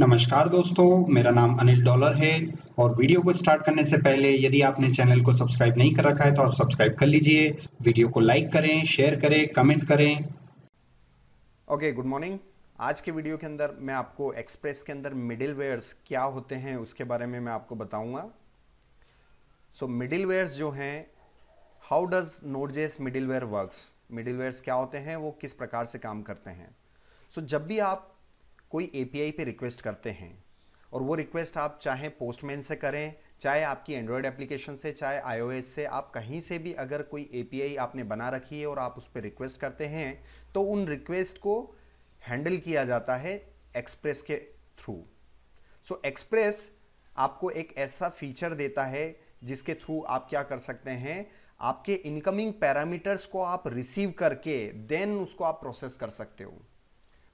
नमस्कार दोस्तों मेरा नाम अनिल डॉलर है और वीडियो को स्टार्ट करने से पहले यदि आपने चैनल को सब्सक्राइब नहीं कर रखा है तो आप सब्सक्राइब कर लीजिए वीडियो को लाइक करें शेयर करें कमेंट करें ओके गुड मॉर्निंग आज के वीडियो के अंदर मैं आपको एक्सप्रेस के अंदर मिडिल वेयर्स क्या होते हैं उसके बारे में मैं आपको बताऊंगा सो मिडिल वेयर्स जो हैं how does Node JS middleware work middlewares क्या होते हैं वो किस प्रकार से काम करते हैं सो so, जब भी आप कोई ए आई पे रिक्वेस्ट करते हैं और वो रिक्वेस्ट आप चाहे पोस्टमैन से करें चाहे आपकी एंड्रॉयड एप्लीकेशन से चाहे आई से आप कहीं से भी अगर कोई ए आपने बना रखी है और आप उस पर रिक्वेस्ट करते हैं तो उन रिक्वेस्ट को हैंडल किया जाता है एक्सप्रेस के थ्रू सो so, एक्सप्रेस आपको एक ऐसा फीचर देता है जिसके थ्रू आप क्या कर सकते हैं आपके इनकमिंग पैरामीटर्स को आप रिसीव करके देन उसको आप प्रोसेस कर सकते हो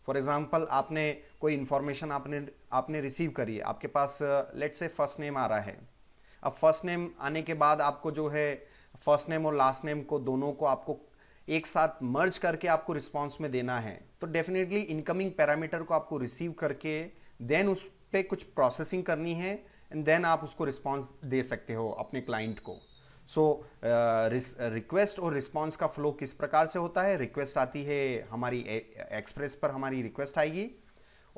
फॉर एग्जाम्पल आपने कोई इन्फॉर्मेशन आपने आपने रिसीव करी है आपके पास लेट से फर्स्ट नेम आ रहा है अब फर्स्ट नेम आने के बाद आपको जो है फर्स्ट नेम और लास्ट नेम को दोनों को आपको एक साथ मर्ज करके आपको रिस्पॉन्स में देना है तो डेफिनेटली इनकमिंग पैरामीटर को आपको रिसीव करके देन उस पर कुछ प्रोसेसिंग करनी है एंड देन आप उसको रिस्पॉन्स दे सकते हो अपने क्लाइंट को सो रिक्वेस्ट uh, और रिस्पॉन्स का फ्लो किस प्रकार से होता है रिक्वेस्ट आती है हमारी एक्सप्रेस पर हमारी रिक्वेस्ट आएगी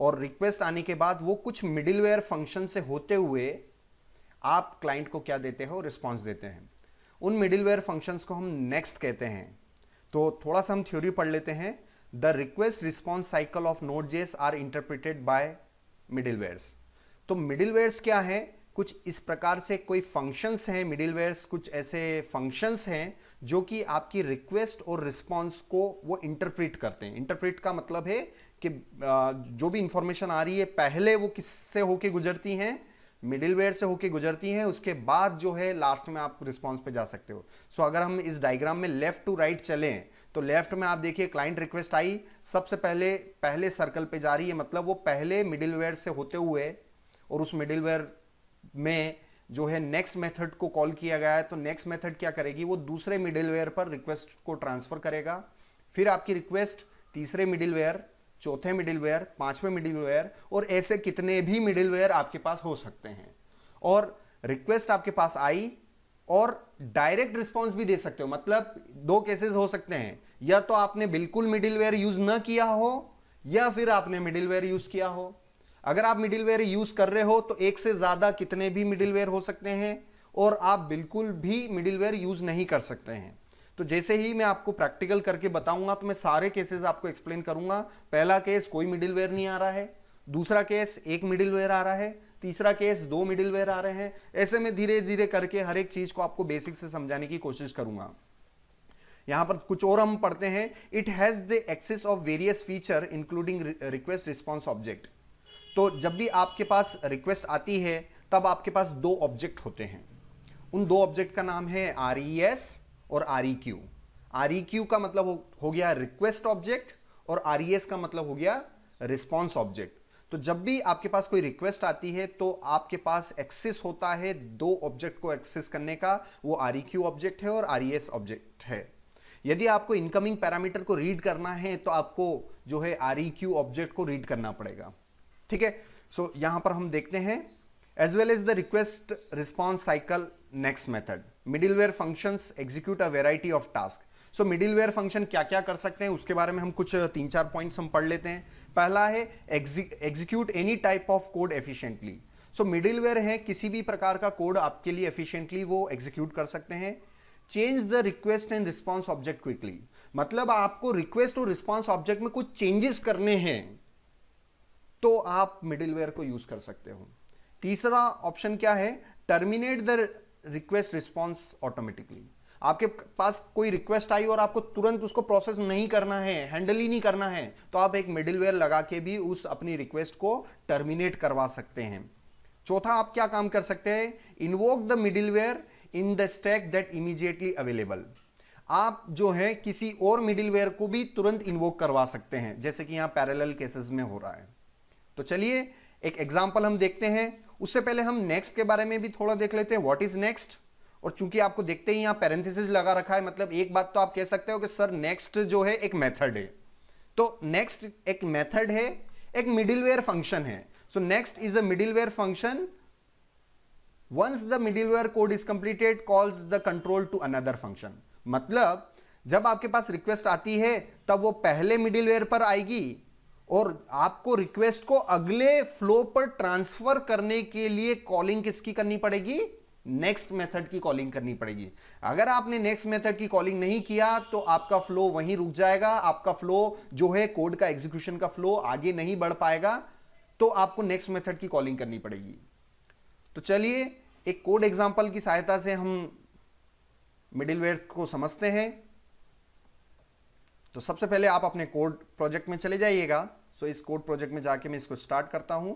और रिक्वेस्ट आने के बाद वो कुछ मिडिलवेयर फंक्शन से होते हुए आप क्लाइंट को क्या देते हो रिस्पॉन्स देते हैं उन मिडिलवेयर फंक्शंस को हम नेक्स्ट कहते हैं तो थोड़ा सा हम थ्योरी पढ़ लेते हैं the request response cycle of Node JS are interpreted by middlewares तो मिडिलवेयर्स क्या है कुछ इस प्रकार से कोई फंक्शंस हैं मिडिलवेयर्स कुछ ऐसे फंक्शंस हैं जो कि आपकी रिक्वेस्ट और रिस्पॉन्स को वो इंटरप्रिट करते हैं इंटरप्रिट का मतलब है कि जो भी इंफॉर्मेशन आ रही है पहले वो किससे होके गुजरती हैं मिडिलवेयर से होके गुजरती हैं उसके बाद जो है लास्ट में आप रिस्पॉन्स पे जा सकते हो सो अगर हम इस डायग्राम में लेफ्ट टू राइट चलें तो लेफ्ट में आप देखिए क्लाइंट रिक्वेस्ट आई सबसे पहले पहले सर्कल पे जा रही है मतलब वो पहले मिडिलवेयर से होते हुए और उस मिडिलवेयर में जो है नेक्स्ट मेथड को कॉल किया गया है तो नेक्स्ट मेथड क्या करेगी वो दूसरे मिडिलवेयर पर रिक्वेस्ट को ट्रांसफर करेगा फिर आपकी रिक्वेस्ट तीसरे मिडिलवेयर चौथे मिडिलवेयर पांचवें मिडिलवेयर और ऐसे कितने भी मिडिलवेयर आपके पास हो सकते हैं और रिक्वेस्ट आपके पास आई और डायरेक्ट रिस्पॉन्स भी दे सकते हो मतलब दो केसेस हो सकते हैं या तो आपने बिल्कुल मिडिलवेयर यूज ना किया हो या फिर आपने मिडिलवेयर यूज किया हो अगर आप मिडिलवेयर यूज कर रहे हो तो एक से ज्यादा कितने भी मिडिलवेयर हो सकते हैं और आप बिल्कुल भी मिडिलवेयर यूज नहीं कर सकते हैं तो जैसे ही मैं आपको प्रैक्टिकल करके बताऊंगा तो मैं सारे केसेस आपको एक्सप्लेन करूंगा पहला केस कोई मिडिलवेयर नहीं आ रहा है दूसरा केस एक मिडिलवेयर आ रहा है तीसरा केस दो मिडिल आ रहे हैं ऐसे में धीरे धीरे करके हर एक चीज को आपको बेसिक से समझाने की कोशिश करूंगा यहां पर कुछ और हम पढ़ते हैं it has the access of various feature including request response object तो जब भी आपके पास रिक्वेस्ट आती है तब आपके पास दो ऑब्जेक्ट होते हैं उन दो ऑब्जेक्ट का नाम है आर ई एस और आर आर e e का मतलब हो, हो गया रिक्वेस्ट ऑब्जेक्ट और आर ई एस का मतलब हो गया रिस्पॉन्स ऑब्जेक्ट तो जब भी आपके पास कोई रिक्वेस्ट आती है तो आपके पास एक्सेस होता है दो ऑब्जेक्ट को एक्सेस करने का वो आर ऑब्जेक्ट e है और आर ई एस ऑब्जेक्ट है यदि आपको इनकमिंग पैरामीटर को रीड करना है तो आपको जो है आर ऑब्जेक्ट को रीड करना पड़ेगा ठीक है सो यहां पर हम देखते हैं as well as the request response cycle next method middleware function execute a variety of task so middleware function क्या क्या कर सकते हैं उसके बारे में हम कुछ तीन चार पॉइंट्स हम पढ़ लेते हैं पहला है execute any type of code efficiently so middleware है किसी भी प्रकार का कोड आपके लिए एफिशिएंटली वो एग्जीक्यूट कर सकते हैं change the request and response object quickly मतलब आपको रिक्वेस्ट और रिस्पॉन्स ऑब्जेक्ट में कुछ चेंजेस करने हैं तो आप मिडिलवेयर को यूज कर सकते हो तीसरा ऑप्शन क्या है terminate the request response automatically आपके पास कोई रिक्वेस्ट आई और आपको तुरंत उसको प्रोसेस नहीं करना है हैंडल ही नहीं करना है तो आप एक मिडिलवेयर लगा के भी उस अपनी रिक्वेस्ट को टर्मिनेट करवा सकते हैं चौथा आप क्या काम कर सकते हैं invoke the middleware in the stack that immediately available आप जो है किसी और मिडिलवेयर को भी तुरंत इन्वोक करवा सकते हैं जैसे कि यहां पैरेलल केसेस में हो रहा है तो चलिए एक एग्जाम्पल हम देखते हैं उससे पहले हम नेक्स्ट के बारे में भी थोड़ा देख लेते हैं व्हाट इज नेक्स्ट और चूंकि आपको देखते ही यहां पैरेंथिसिस लगा रखा है मतलब एक बात तो आप कह सकते हो कि सर नेक्स्ट जो है एक मेथड है तो नेक्स्ट एक मेथड है एक मिडिलवेयर फंक्शन है so next is a middleware function once the middleware code is completed calls the control to another function मतलब जब आपके पास रिक्वेस्ट आती है तब वो पहले मिडिलवेयर पर आएगी और आपको रिक्वेस्ट को अगले फ्लो पर ट्रांसफर करने के लिए कॉलिंग किसकी करनी पड़ेगी नेक्स्ट मेथड की कॉलिंग करनी पड़ेगी अगर आपने नेक्स्ट मेथड की कॉलिंग नहीं किया तो आपका फ्लो वहीं रुक जाएगा आपका फ्लो जो है कोड का एग्जीक्यूशन का फ्लो आगे नहीं बढ़ पाएगा तो आपको नेक्स्ट मेथड की कॉलिंग करनी पड़ेगी तो चलिए एक कोड एग्जाम्पल की सहायता से हम मिडिलवेयर को समझते हैं तो सबसे पहले आप अपने कोड प्रोजेक्ट में चले जाइएगा सो इस कोड प्रोजेक्ट में जाके मैं इसको स्टार्ट करता हूं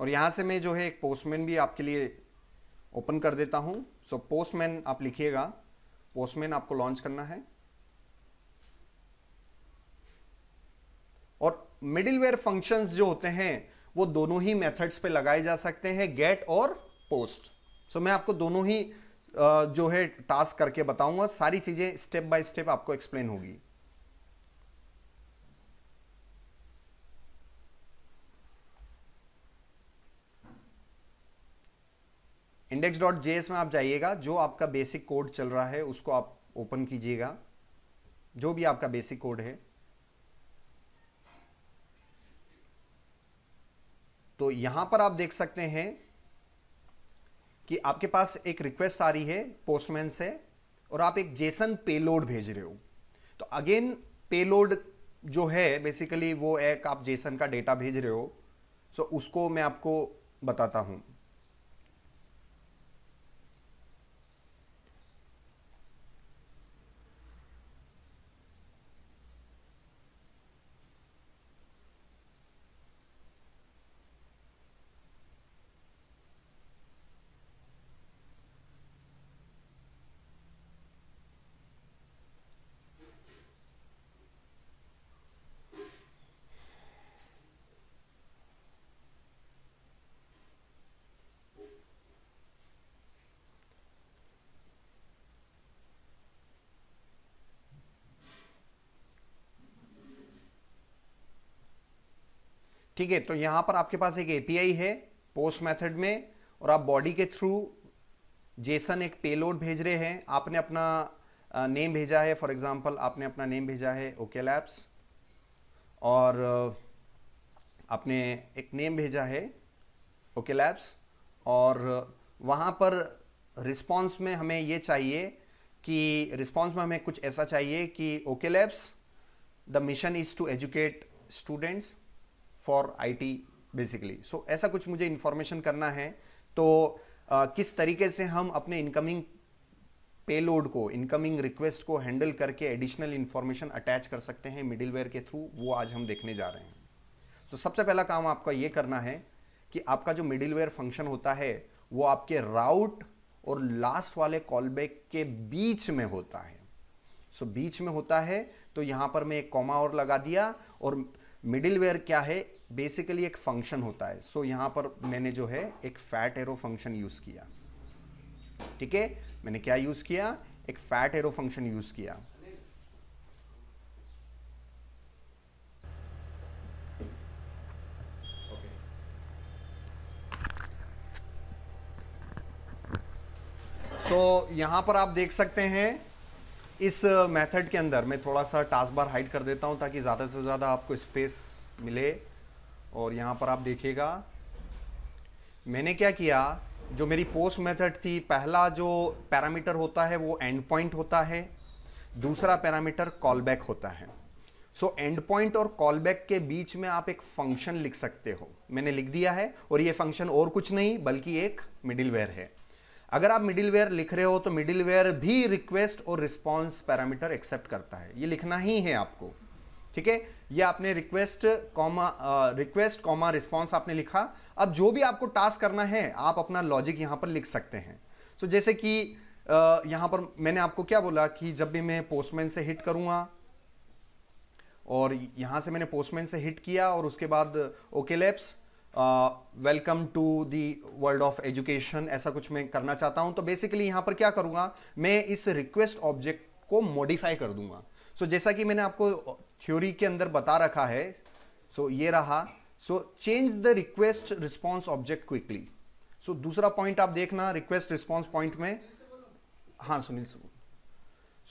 और यहां से मैं जो है एक पोस्टमैन भी आपके लिए ओपन कर देता हूं सो पोस्टमैन आप लिखिएगा पोस्टमैन आपको लॉन्च करना है और मिडिलवेयर फंक्शंस जो होते हैं वो दोनों ही मेथड्स पे लगाए जा सकते हैं गेट और पोस्ट सो मैं आपको दोनों ही जो है टास्क करके बताऊंगा सारी चीज़ें स्टेप बाय स्टेप आपको एक्सप्लेन होगी इंडेक्स डॉट जे में आप जाइएगा जो आपका बेसिक कोड चल रहा है उसको आप ओपन कीजिएगा जो भी आपका बेसिक कोड है तो यहां पर आप देख सकते हैं कि आपके पास एक रिक्वेस्ट आ रही है पोस्टमैन से और आप एक जेसन पेलोड भेज रहे हो तो अगेन पेलोड जो है बेसिकली वो एक आप जेसन का डेटा भेज रहे हो सो so उसको मैं आपको बताता हूं ठीक है तो यहां पर आपके पास एक एपीआई है पोस्ट मेथड में और आप बॉडी के थ्रू जेसन एक पेलोड भेज रहे हैं आपने अपना नेम भेजा है फॉर एग्जांपल आपने अपना नेम भेजा है ओके लैब्स और आपने एक नेम भेजा है ओके लैब्स और वहाँ पर रिस्पॉन्स में हमें ये चाहिए कि रिस्पॉन्स में हमें कुछ ऐसा चाहिए कि okay labs the mission is to educate students for IT basically so ऐसा कुछ मुझे इन्फॉर्मेशन करना है तो uh, किस तरीके से हम अपने इनकमिंग पेलोड को इनकमिंग रिक्वेस्ट को हैंडल करके एडिशनल इन्फॉर्मेशन अटैच कर सकते हैं मिडिलवेयर के थ्रू वो आज हम देखने जा रहे हैं तो so, सबसे पहला काम आपका ये करना है कि आपका जो मिडिलवेयर फंक्शन होता है वो आपके राउट और लास्ट वाले कॉलबैक के बीच में होता है सो so, बीच में होता है तो यहां पर मैं एक कॉमा और लगा दिया और मिडिलवेयर क्या है बेसिकली एक फंक्शन होता है सो so, यहां पर मैंने जो है एक फैट एरो फंक्शन यूज़ किया ठीक है मैंने क्या यूज़ किया एक फैट एरो फंक्शन यूज़ किया सो यहां पर आप देख सकते हैं इस मेथड के अंदर मैं थोड़ा सा टास्क बार हाइड कर देता हूं ताकि ज़्यादा से ज़्यादा आपको स्पेस मिले और यहां पर आप देखिएगा मैंने क्या किया जो मेरी पोस्ट मेथड थी पहला जो पैरामीटर होता है वो एंड पॉइंट होता है दूसरा पैरामीटर कॉल बैक होता है सो एंड पॉइंट और कॉल बैक के बीच में आप एक फंक्शन लिख सकते हो मैंने लिख दिया है और ये फंक्शन और कुछ नहीं बल्कि एक मिडिलवेयर है अगर आप मिडिलवेयर लिख रहे हो तो मिडिल भी रिक्वेस्ट और रिस्पॉन्स पैरामीटर एक्सेप्ट करता है ये लिखना ही है आपको ठीक है ये आपने request comma request comma response आपने लिखा अब जो भी आपको टास्क करना है आप अपना लॉजिक यहां पर लिख सकते हैं सो so, जैसे कि uh, यहां पर मैंने आपको क्या बोला कि जब भी मैं पोस्टमैन से हिट करूंगा और यहां से मैंने पोस्टमैन से हिट किया और उसके बाद okay labs welcome to the world of education ऐसा कुछ मैं करना चाहता हूं तो बेसिकली यहां पर क्या करूंगा मैं इस रिक्वेस्ट ऑब्जेक्ट को मॉडिफाई कर दूंगा सो so, जैसा कि मैंने आपको थ्योरी के अंदर बता रखा है सो so, ये रहा so change the request response object quickly so दूसरा पॉइंट आप देखना रिक्वेस्ट रिस्पॉन्स पॉइंट में हाँ सुनील सुबह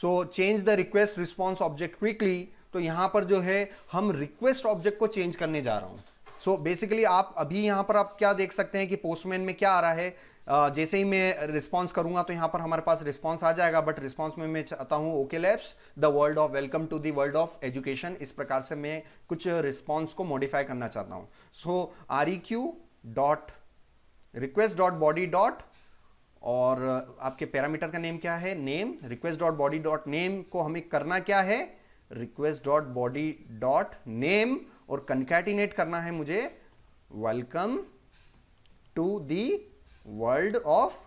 so change the request response object quickly तो यहां पर जो है हम रिक्वेस्ट ऑब्जेक्ट को चेंज करने जा रहा हूं सो so बेसिकली आप अभी यहाँ पर आप क्या देख सकते हैं कि पोस्टमैन में क्या आ रहा है uh, जैसे ही मैं रिस्पॉन्स करूंगा तो यहाँ पर हमारे पास रिस्पॉन्स आ जाएगा बट रिस्पॉन्स में मैं चाहता हूँ okay labs the world of welcome to the world of education इस प्रकार से मैं कुछ रिस्पॉन्स को मॉडिफाई करना चाहता हूँ so R E Q dot request dot body dot और आपके पैरामीटर का नेम क्या है name request dot body dot name को हमें करना क्या है request dot body dot name और कंकैटिनेट करना है मुझे welcome to the world of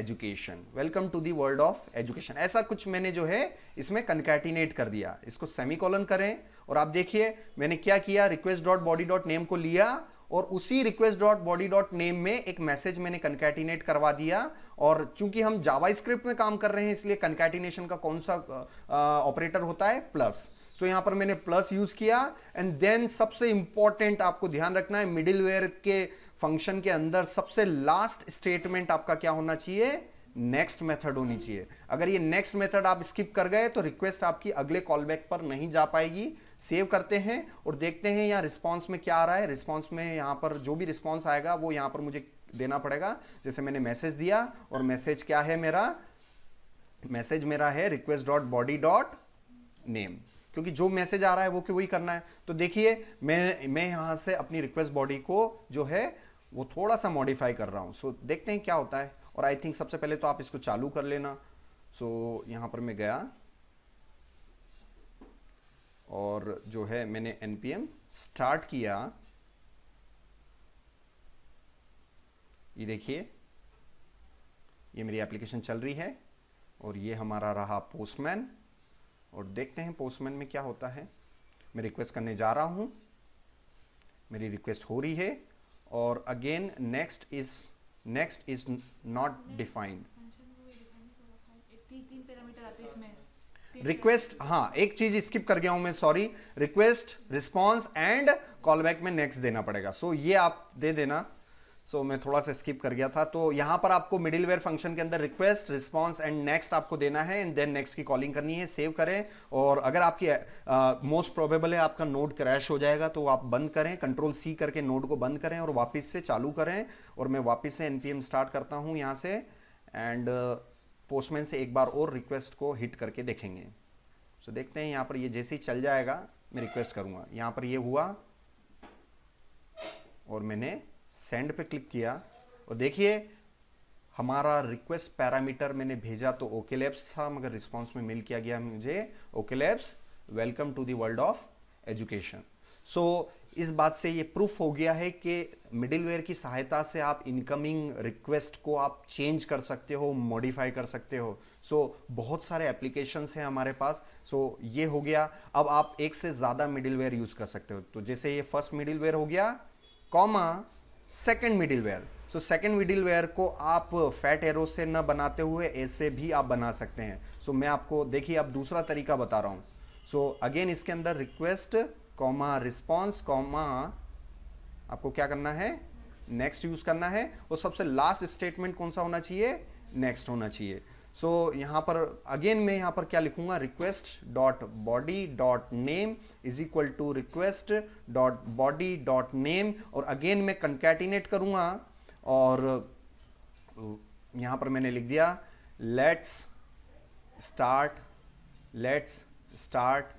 education welcome to the world of education ऐसा कुछ मैंने जो है इसमें कंकैटिनेट कर दिया इसको सेमी कॉलन करें और आप देखिए मैंने क्या किया request dot body dot name को लिया और उसी request dot body dot name में एक मैसेज मैंने कंकैटिनेट करवा दिया और चूंकि हम जावा स्क्रिप्ट में काम कर रहे हैं इसलिए कंकैटिनेशन का कौन सा ऑपरेटर होता है प्लस सो so, यहां पर मैंने प्लस यूज किया एंड देन सबसे इंपॉर्टेंट आपको ध्यान रखना है मिडिल वेयर के फंक्शन के अंदर सबसे लास्ट स्टेटमेंट आपका क्या होना चाहिए नेक्स्ट मेथड होनी चाहिए अगर ये नेक्स्ट मेथड आप स्किप कर गए तो रिक्वेस्ट आपकी अगले कॉल बैक पर नहीं जा पाएगी सेव करते हैं और देखते हैं यहाँ रिस्पॉन्स में क्या आ रहा है रिस्पॉन्स में यहाँ पर जो भी रिस्पॉन्स आएगा वो यहाँ पर मुझे देना पड़ेगा जैसे मैंने मैसेज दिया और मैसेज क्या है मेरा मैसेज मेरा है request dot body dot name क्योंकि जो मैसेज आ रहा है वो कि वही करना है तो देखिए मैं मैं यहां से अपनी रिक्वेस्ट बॉडी को जो है वो थोड़ा सा मॉडिफाई कर रहा हूं सो so, देखते हैं क्या होता है और आई थिंक सबसे पहले तो आप इसको चालू कर लेना सो so, यहां पर मैं गया और जो है मैंने एनपीएम स्टार्ट किया ये देखिए ये मेरी एप्लीकेशन चल रही है और ये हमारा रहा पोस्टमैन और देखते हैं पोस्टमैन में क्या होता है मैं रिक्वेस्ट करने जा रहा हूँ मेरी रिक्वेस्ट हो रही है और again next is next is not defined request हाँ एक चीज स्किप कर गया हूं मैं sorry request response and callback में नेक्स्ट देना पड़ेगा सो so, ये आप दे देना सो मैं थोड़ा सा स्किप कर गया था तो यहाँ पर आपको मिडिल वेयर फंक्शन के अंदर रिक्वेस्ट रिस्पॉन्स एंड नेक्स्ट आपको देना है एंड देन नेक्स्ट की कॉलिंग करनी है सेव करें और अगर आपकी मोस्ट प्रोबेबल है आपका नोड क्रैश हो जाएगा तो आप बंद करें कंट्रोल सी करके नोड को बंद करें और वापस से चालू करें और मैं वापस से एन स्टार्ट करता हूँ यहाँ से एंड पोस्टमैन से एक बार और रिक्वेस्ट को हिट करके देखेंगे सो so, देखते हैं यहाँ पर ये जैसे ही चल जाएगा मैं रिक्वेस्ट करूँगा यहाँ पर ये हुआ और मैंने सेंड पे क्लिक किया और देखिए हमारा रिक्वेस्ट पैरामीटर मैंने भेजा तो ओके लैब्स था मगर रिस्पॉन्स में मिल किया गया मुझे okay labs welcome to the world of education so इस बात से ये प्रूफ हो गया है कि मिडिलवेयर की सहायता से आप इनकमिंग रिक्वेस्ट को आप चेंज कर सकते हो मॉडिफाई कर सकते हो सो so, बहुत सारे एप्लीकेशंस हैं हमारे पास सो so, ये हो गया अब आप एक से ज़्यादा मिडिलवेयर यूज़ कर सकते हो तो जैसे ये फर्स्ट मिडिलवेयर हो गया comma second middleware so second middleware को आप फैट एरो से न बनाते हुए ऐसे भी आप बना सकते हैं सो so, मैं आपको देखिए अब आप दूसरा तरीका बता रहा हूँ सो so, अगेन इसके अंदर रिक्वेस्ट कॉमा रिस्पॉन्स कॉमा आपको क्या करना है नेक्स्ट यूज़ करना है और सबसे लास्ट स्टेटमेंट कौन सा होना चाहिए नेक्स्ट होना चाहिए सो so, यहाँ पर अगेन मैं यहाँ पर क्या लिखूंगा request dot body dot name is equal to request dot body dot name और अगेन मैं कंकैटिनेट करूंगा और यहां पर मैंने लिख दिया let's start let's start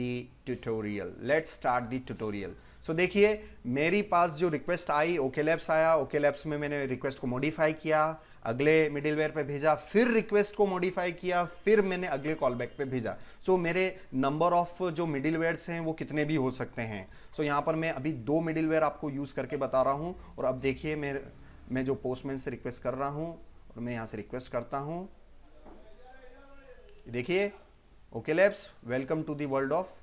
the tutorial let's start the tutorial so देखिए मेरी पास जो रिक्वेस्ट आई ओके लैब्स आया ओके लैब्स में मैंने रिक्वेस्ट को मॉडिफाई किया अगले मिडिलवेयर पे भेजा फिर रिक्वेस्ट को मॉडिफाई किया फिर मैंने अगले कॉल बैक पर भेजा सो so, मेरे नंबर ऑफ जो मिडिलवेयर्स हैं वो कितने भी हो सकते हैं सो so, यहाँ पर मैं अभी दो मिडिलवेयर आपको यूज़ करके बता रहा हूँ और अब देखिए मैं मैं जो पोस्टमैन से रिक्वेस्ट कर रहा हूँ और मैं यहाँ से रिक्वेस्ट करता हूँ देखिए okay labs welcome to the world of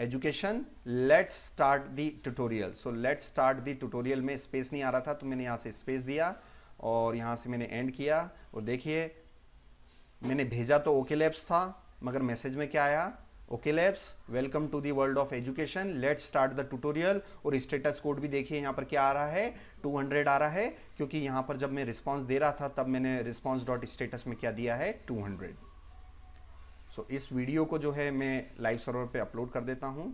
education let's start the tutorial so let's start the tutorial में स्पेस नहीं आ रहा था तो मैंने यहाँ से स्पेस दिया और यहाँ से मैंने एंड किया और देखिए मैंने भेजा तो ओके लैब्स था मगर मैसेज में क्या आया okay labs welcome to the world of education let's start the tutorial और स्टेटस कोड भी देखिए यहाँ पर क्या आ रहा है 200 आ रहा है क्योंकि यहाँ पर जब मैं रिस्पॉन्स दे रहा था तब मैंने रिस्पॉन्स डॉट स्टेटस में क्या दिया है 200 सो so, इस वीडियो को जो है मैं लाइव सर्वर पे अपलोड कर देता हूँ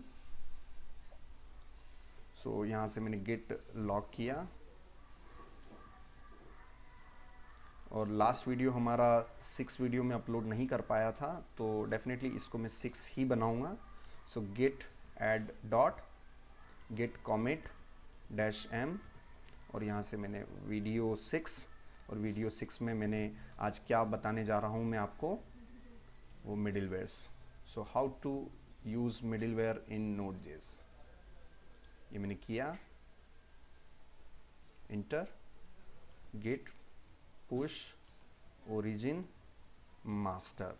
सो so, यहाँ से मैंने गेट लॉक किया और लास्ट वीडियो हमारा सिक्स वीडियो में अपलोड नहीं कर पाया था तो डेफिनेटली इसको मैं सिक्स ही बनाऊंगा so git add dot git commit dash M और यहाँ से मैंने वीडियो सिक्स और वीडियो सिक्स में मैंने आज क्या बताने जा रहा हूँ मैं आपको वो middlewares so how to use middleware in Node JS ये मैंने किया enter git push origin master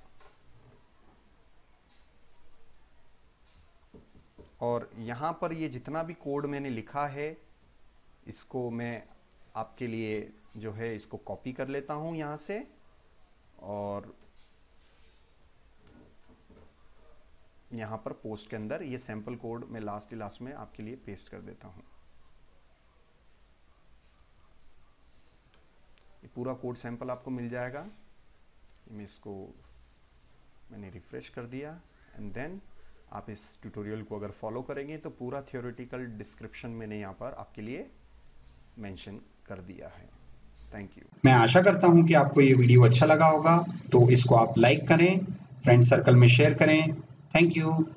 और यहाँ पर ये जितना भी कोड मैंने लिखा है इसको मैं आपके लिए जो है इसको कॉपी कर लेता हूँ यहाँ से और यहाँ पर पोस्ट के अंदर ये सैम्पल कोड मैं लास्ट ही लास्ट में आपके लिए पेस्ट कर देता हूँ पूरा कोड सैंपल आपको मिल जाएगा मैं इसको मैंने रिफ़्रेश कर दिया एंड देन आप इस ट्यूटोरियल को अगर फॉलो करेंगे तो पूरा थियोरिटिकल डिस्क्रिप्शन मैंने यहाँ पर आपके लिए मेंशन कर दिया है थैंक यू मैं आशा करता हूँ कि आपको ये वीडियो अच्छा लगा होगा तो इसको आप लाइक करें फ्रेंड सर्कल में शेयर करें थैंक यू